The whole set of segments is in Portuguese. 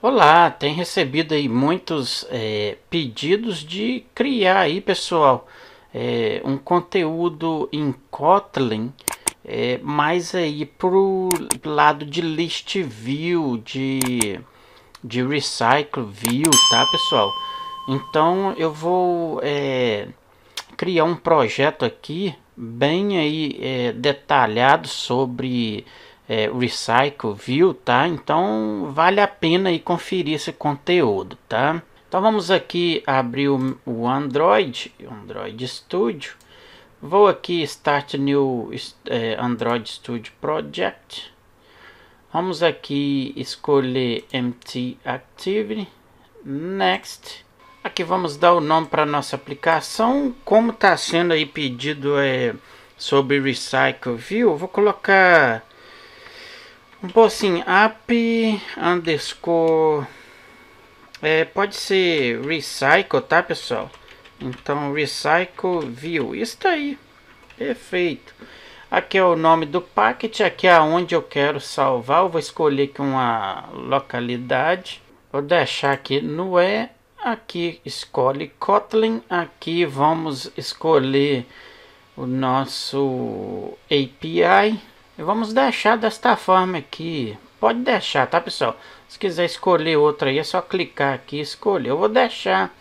Olá, tem recebido aí muitos é, pedidos de criar aí, pessoal, é, um conteúdo em Kotlin, é, mais aí pro lado de list view, de, de recycle view, tá, pessoal? Então eu vou é, criar um projeto aqui bem aí é, detalhado sobre é, Recycle View, tá? Então vale a pena aí conferir esse conteúdo, tá? Então vamos aqui abrir o, o Android, Android Studio. Vou aqui Start New é, Android Studio Project. Vamos aqui escolher MT Activity, Next. Aqui vamos dar o nome para nossa aplicação. Como está sendo aí pedido é, sobre Recycle View, vou colocar Bom, assim, app underscore é, pode ser recycle, tá, pessoal? Então, recycle view. Isso tá aí. Perfeito. Aqui é o nome do packet, aqui é onde eu quero salvar. Eu vou escolher aqui uma localidade. Vou deixar aqui no E. Aqui escolhe Kotlin. Aqui vamos escolher o nosso API. E vamos deixar desta forma aqui. Pode deixar, tá pessoal? Se quiser escolher outra aí, é só clicar aqui e escolher. Eu vou deixar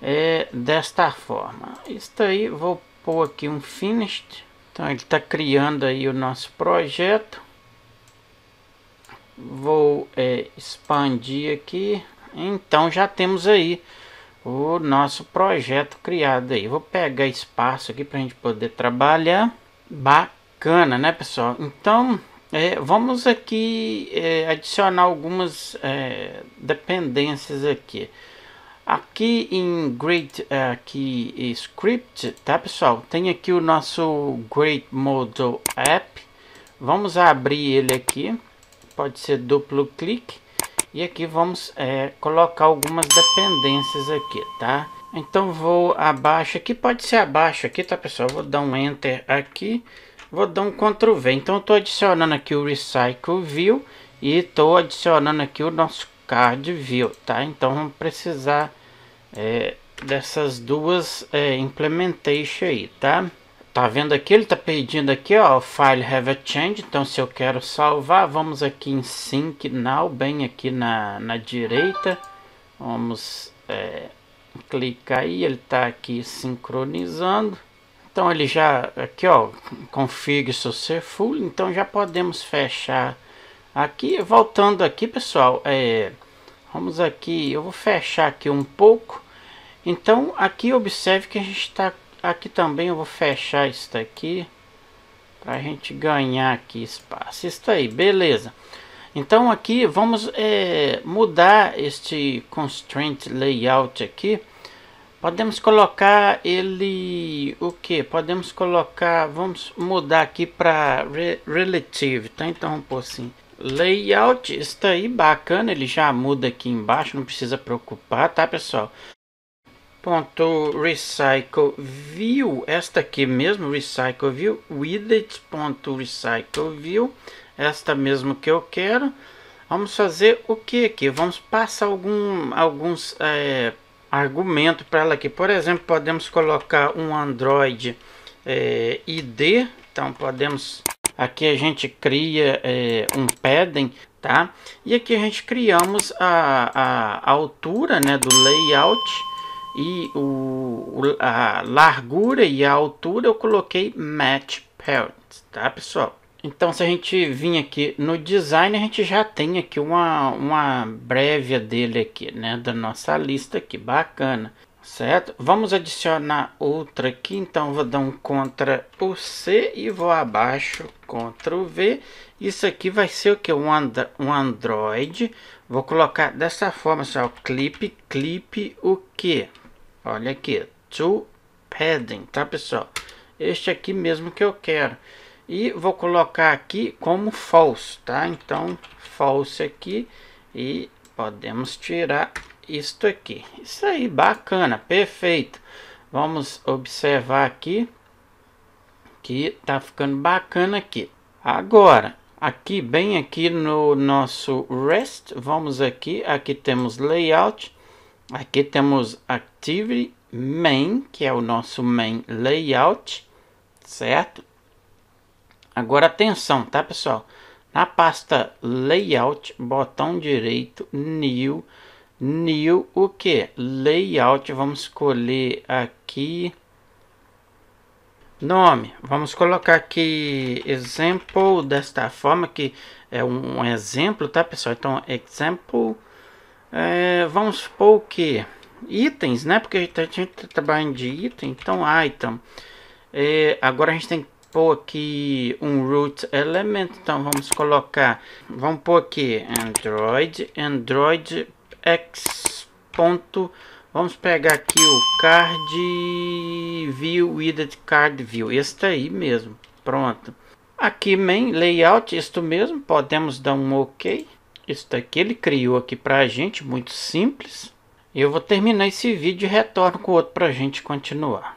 é, desta forma. Isso aí, vou pôr aqui um Finished. Então ele está criando aí o nosso projeto. Vou é, expandir aqui. Então já temos aí o nosso projeto criado aí. Vou pegar espaço aqui para a gente poder trabalhar. Bacana Bacana, né, pessoal? Então, é, vamos aqui é, adicionar algumas é, dependências aqui. Aqui em Great é, aqui, eh, Script, tá, pessoal? Tem aqui o nosso Great Model App. Vamos abrir ele aqui. Pode ser duplo clique. E aqui vamos é, colocar algumas dependências aqui, tá? Então vou abaixo aqui, pode ser abaixo aqui, tá, pessoal? Vou dar um Enter aqui vou dar um Ctrl V. Então estou adicionando aqui o Recycle View e estou adicionando aqui o nosso Card View, tá? Então vamos precisar é, dessas duas é, implementation aí, tá? Tá vendo aqui? Ele tá pedindo aqui, ó, File Have a Change. Então se eu quero salvar, vamos aqui em Sync Now, bem aqui na, na direita. Vamos é, clicar aí, ele tá aqui sincronizando. Então ele já, aqui ó, config source full, então já podemos fechar aqui. Voltando aqui pessoal, é, vamos aqui, eu vou fechar aqui um pouco. Então aqui observe que a gente está aqui também, eu vou fechar isso daqui para a gente ganhar aqui espaço. Isso aí, beleza. Então aqui vamos é, mudar este constraint layout aqui. Podemos colocar ele o que? Podemos colocar, vamos mudar aqui para re, relative, tá? Então vamos pôr assim. Layout está aí bacana, ele já muda aqui embaixo, não precisa preocupar, tá, pessoal? Ponto recycle view, esta aqui mesmo, recycle view, widget ponto recycle view, esta mesmo que eu quero. Vamos fazer o que aqui? Vamos passar algum, alguns é, argumento para ela aqui. Por exemplo, podemos colocar um Android é, ID. Então, podemos... Aqui a gente cria é, um padding, tá? E aqui a gente criamos a, a altura né, do layout e o, a largura e a altura eu coloquei match parents, tá pessoal? Então, se a gente vir aqui no design, a gente já tem aqui uma, uma prévia dele aqui, né? Da nossa lista aqui, bacana, certo? Vamos adicionar outra aqui, então vou dar um contra o C e vou abaixo, contra o V. Isso aqui vai ser o que? Um, and um Android. Vou colocar dessa forma, só clipe, clipe o que? Olha aqui, to padding, tá pessoal? Este aqui mesmo que eu quero e vou colocar aqui como false, tá? Então, false aqui e podemos tirar isto aqui. Isso aí, bacana, perfeito. Vamos observar aqui que tá ficando bacana aqui. Agora, aqui bem aqui no nosso REST, vamos aqui, aqui temos layout, aqui temos activity main, que é o nosso main layout, certo? Agora atenção, tá pessoal? Na pasta Layout, botão direito, New, New, o que? Layout, vamos escolher aqui, Nome, vamos colocar aqui exemplo desta forma, que é um exemplo, tá pessoal? Então, exemplo, é, eh, vamos supor que itens, né? Porque a gente está trabalhando de item, então item. É, agora a gente tem que pôr aqui um root element, então vamos colocar, vamos pôr aqui Android, Android X. Ponto, vamos pegar aqui o card view, widget card view, este aí mesmo, pronto. Aqui main layout, isto mesmo, podemos dar um ok. Isso daqui ele criou aqui para a gente, muito simples. Eu vou terminar esse vídeo e retorno com outro para a gente continuar.